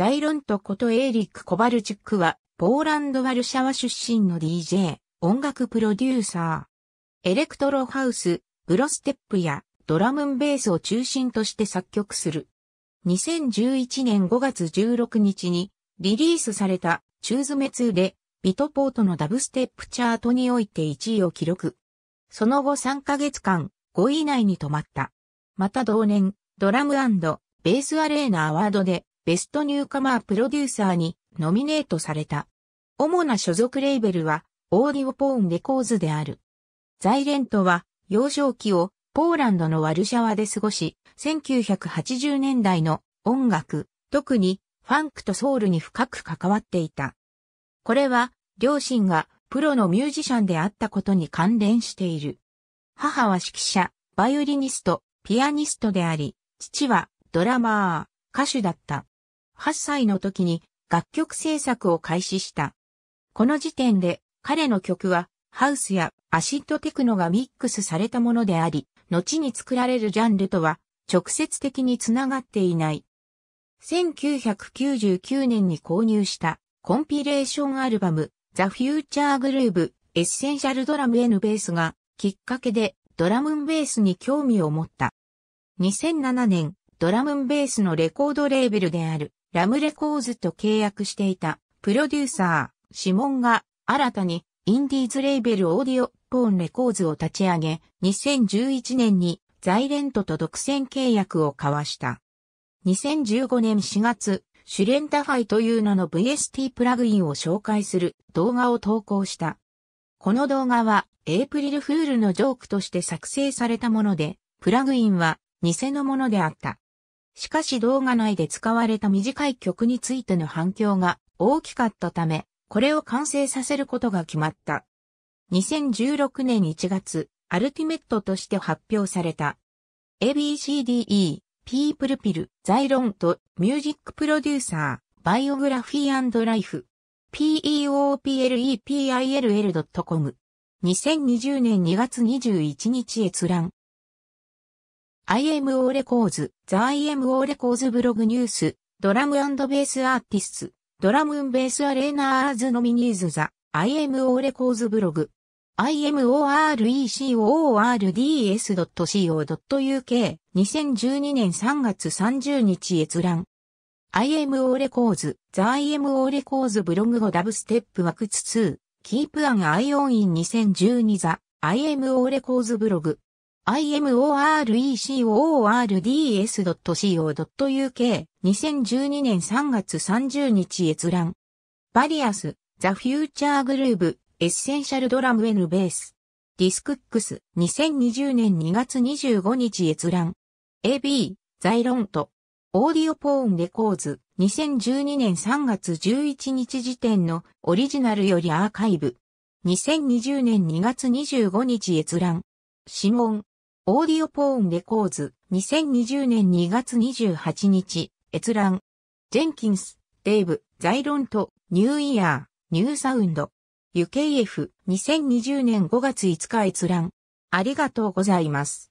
ザイロントことエーリック・コバルチュックは、ポーランド・ワルシャワ出身の DJ、音楽プロデューサー。エレクトロハウス、ブロステップやドラムンベースを中心として作曲する。2011年5月16日にリリースされたチューズメ2でビトポートのダブステップチャートにおいて1位を記録。その後3ヶ月間5位以内に止まった。また同年ドラムベースアレーナアワードでベストニューカマープロデューサーにノミネートされた。主な所属レーベルは、オーディオポーンレコーズである。ザイレントは、幼少期をポーランドのワルシャワで過ごし、1980年代の音楽、特にファンクとソウルに深く関わっていた。これは、両親がプロのミュージシャンであったことに関連している。母は指揮者、バイオリニスト、ピアニストであり、父はドラマー、歌手だった。8歳の時に楽曲制作を開始した。この時点で彼の曲はハウスやアシッドテクノがミックスされたものであり、後に作られるジャンルとは直接的につながっていない。1999年に購入したコンピレーションアルバムザ・フューチャー・グルーブ・エッセンシャルドラムヌ・ベースがきっかけでドラムンベースに興味を持った。2007年ドラムンベースのレコードレーベルであるラムレコーズと契約していたプロデューサー、シモンが新たにインディーズレーベルオーディオポーンレコーズを立ち上げ、2011年にザイレントと独占契約を交わした。2015年4月、シュレンダファイという名の VST プラグインを紹介する動画を投稿した。この動画はエイプリルフールのジョークとして作成されたもので、プラグインは偽のものであった。しかし動画内で使われた短い曲についての反響が大きかったため、これを完成させることが決まった。2016年1月、アルティメットとして発表された。ABCDE、ピープルピル、ザイロンと、ミュージックプロデューサー、バイオグラフィーライフ。peoplepil.com。2020年2月21日閲覧。IMO レコーズ、ザ IMO レコーズブログニュース、ドラムベースアーティスト、ドラムベースアレーナーズノミニーズザ、IMO レコーズブログ。i m o r e c o r d s c o u k 2012年3月30日閲覧 IMO レコーズザ・ IMO レコーズブログ後ダブステップ枠2ツ e キープアン y e on in 2012 t h IMO レコーズブログ i m o r e c o r d s c o u k 2012年3月30日閲覧。バリアス、ザ・フューチャーグルーブ、エッセンシャルドラム・エヌ・ベース。ディスクックス、2020年2月25日閲覧。AB、ザイロント。オーディオポーンレコーズ、2012年3月11日時点のオリジナルよりアーカイブ。2020年2月25日閲覧。指紋、オーディオポーンレコーズ、2020年2月28日、閲覧。ジェンキンス、デイブ、ザイロント、ニューイヤー、ニューサウンド。UKF、2020年5月5日閲覧。ありがとうございます。